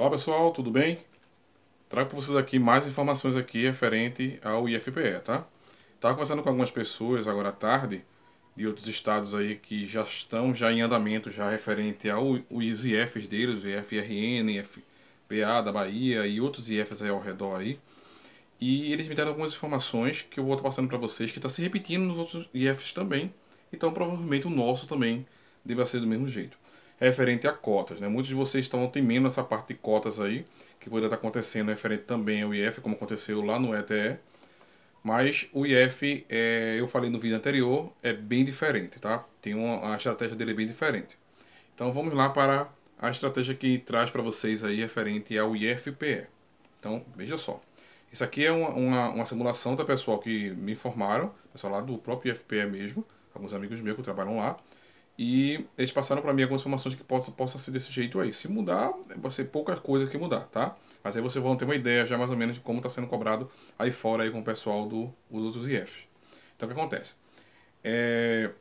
Olá pessoal, tudo bem? Trago para vocês aqui mais informações aqui referente ao IFPE, tá? Estava conversando com algumas pessoas agora à tarde de outros estados aí que já estão já em andamento já referente aos IFs deles, IFRN, IFPA da Bahia e outros IFs aí ao redor aí. E eles me deram algumas informações que eu vou estar passando para vocês que está se repetindo nos outros IFs também. Então provavelmente o nosso também deve ser do mesmo jeito referente a cotas. Né? Muitos de vocês estão temendo essa parte de cotas aí, que poderia estar acontecendo referente também ao IF, como aconteceu lá no ETE. Mas o IF, é, eu falei no vídeo anterior, é bem diferente, tá? Tem uma, a estratégia dele é bem diferente. Então vamos lá para a estratégia que traz para vocês aí referente ao IFPE. Então, veja só. Isso aqui é uma, uma, uma simulação, tá, pessoal, que me informaram, pessoal lá do próprio IFPE mesmo, alguns amigos meus que trabalham lá, e eles passaram para mim algumas informações que possa, possa ser desse jeito aí. Se mudar, vai ser pouca coisa que mudar, tá? Mas aí vocês vão ter uma ideia já mais ou menos de como está sendo cobrado aí fora aí com o pessoal do uso dos IFs. Então o que acontece? É...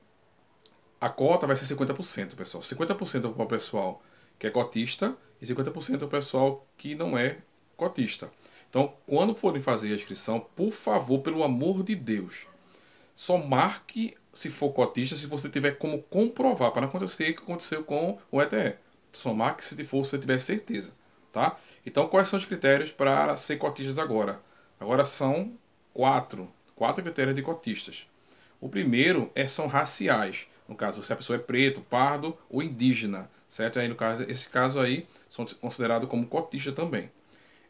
A cota vai ser 50%, pessoal. 50% para o pessoal que é cotista e 50% para o pessoal que não é cotista. Então, quando forem fazer a inscrição, por favor, pelo amor de Deus, só marque se for cotista, se você tiver como comprovar, para não acontecer o que aconteceu com o ETE. Somar que se for, você tiver certeza, tá? Então, quais são os critérios para ser cotistas agora? Agora são quatro, quatro critérios de cotistas. O primeiro é, são raciais, no caso, se a pessoa é preto, pardo ou indígena, certo? Aí, no caso, esse caso aí, são considerados como cotista também.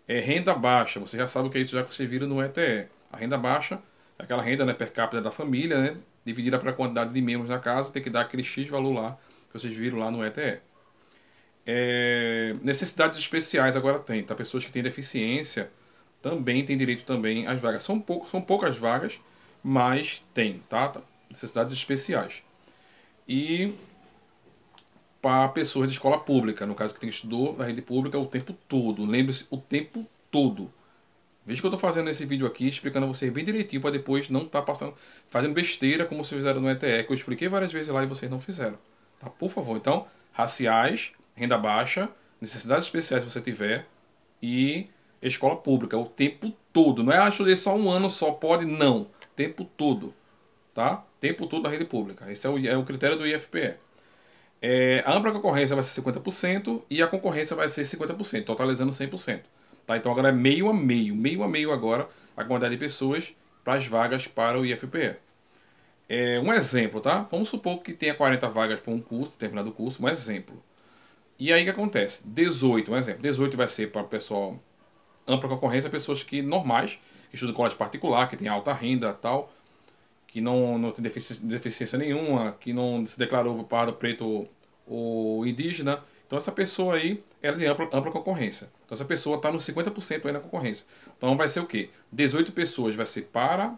É renda baixa, você já sabe o que é isso, já que no ETE. A renda baixa é aquela renda né, per capita da família, né? dividida para a quantidade de membros da casa, tem que dar aquele X valor lá, que vocês viram lá no ETE. É, necessidades especiais agora tem, tá? Pessoas que têm deficiência também têm direito também às vagas. São, pouco, são poucas vagas, mas tem, tá? tá necessidades especiais. E para pessoas de escola pública, no caso que tem estudou na rede pública o tempo todo. Lembre-se, o tempo todo. Veja que eu estou fazendo esse vídeo aqui, explicando a vocês bem direitinho, para depois não estar tá passando, fazendo besteira como vocês fizeram no ETE, que eu expliquei várias vezes lá e vocês não fizeram. Tá? Por favor, então, raciais, renda baixa, necessidades especiais se você tiver, e escola pública, o tempo todo. Não é, achar estudei só um ano, só pode, não. Tempo todo, tá? Tempo todo na rede pública. Esse é o, é o critério do IFPE. É, a ampla concorrência vai ser 50% e a concorrência vai ser 50%, totalizando 100%. Tá? Então agora é meio a meio, meio a meio agora a quantidade de pessoas para as vagas para o IFPE. É um exemplo, tá? Vamos supor que tenha 40 vagas para um curso, determinado curso, um exemplo. E aí o que acontece? 18, um exemplo. 18 vai ser para o pessoal ampla concorrência, pessoas que normais, que estudam em colégio particular, que tem alta renda tal, que não, não tem deficiência, deficiência nenhuma, que não se declarou pardo, preto ou indígena. Então essa pessoa aí era de ampla, ampla concorrência. Então essa pessoa está nos 50% aí na concorrência. Então vai ser o quê? 18 pessoas vai ser para.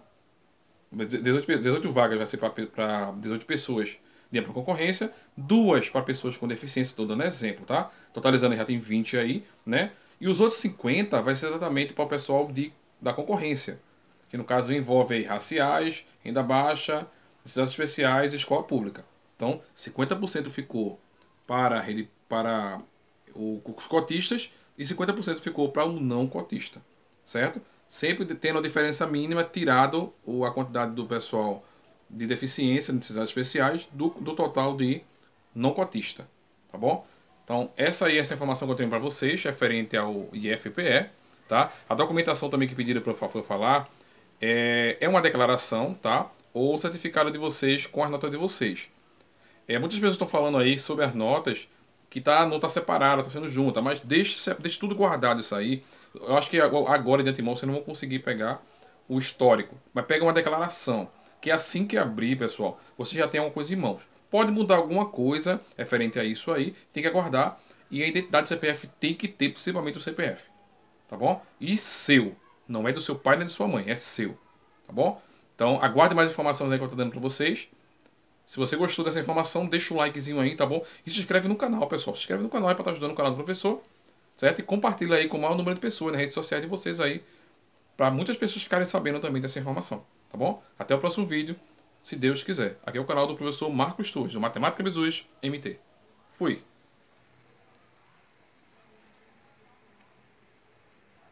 18, 18 vagas vai ser para 18 pessoas de ampla concorrência, duas para pessoas com deficiência, estou dando exemplo, tá? Totalizando já tem 20 aí, né? E os outros 50 vai ser exatamente para o pessoal de, da concorrência, que no caso envolve aí raciais, renda baixa, necessidades especiais e escola pública. Então, 50% ficou para, para o, os cotistas e 50% ficou para o não cotista, certo? Sempre tendo a diferença mínima tirado o, a quantidade do pessoal de deficiência, necessidades especiais, do, do total de não cotista, tá bom? Então, essa aí é essa informação que eu tenho para vocês, referente ao IFPE, tá? A documentação também que pediram para eu falar é, é uma declaração, tá? Ou certificado de vocês com as notas de vocês. É, muitas pessoas estão falando aí sobre as notas, que tá, não está separada, está sendo junta, mas deixe, deixe tudo guardado isso aí. Eu acho que agora de antemão você não vão conseguir pegar o histórico, mas pega uma declaração, que assim que abrir, pessoal, você já tem alguma coisa em mãos. Pode mudar alguma coisa referente a isso aí, tem que aguardar. E a identidade do CPF tem que ter principalmente o CPF, tá bom? E seu, não é do seu pai nem da de sua mãe, é seu, tá bom? Então aguarde mais informações aí que eu estou dando para vocês. Se você gostou dessa informação, deixa o likezinho aí, tá bom? E se inscreve no canal, pessoal. Se inscreve no canal é para estar tá ajudando o canal do professor, certo? E compartilha aí com o maior número de pessoas nas né, redes sociais de vocês aí, para muitas pessoas ficarem sabendo também dessa informação, tá bom? Até o próximo vídeo, se Deus quiser. Aqui é o canal do professor Marcos Torres, do Matemática Jesus MT. Fui!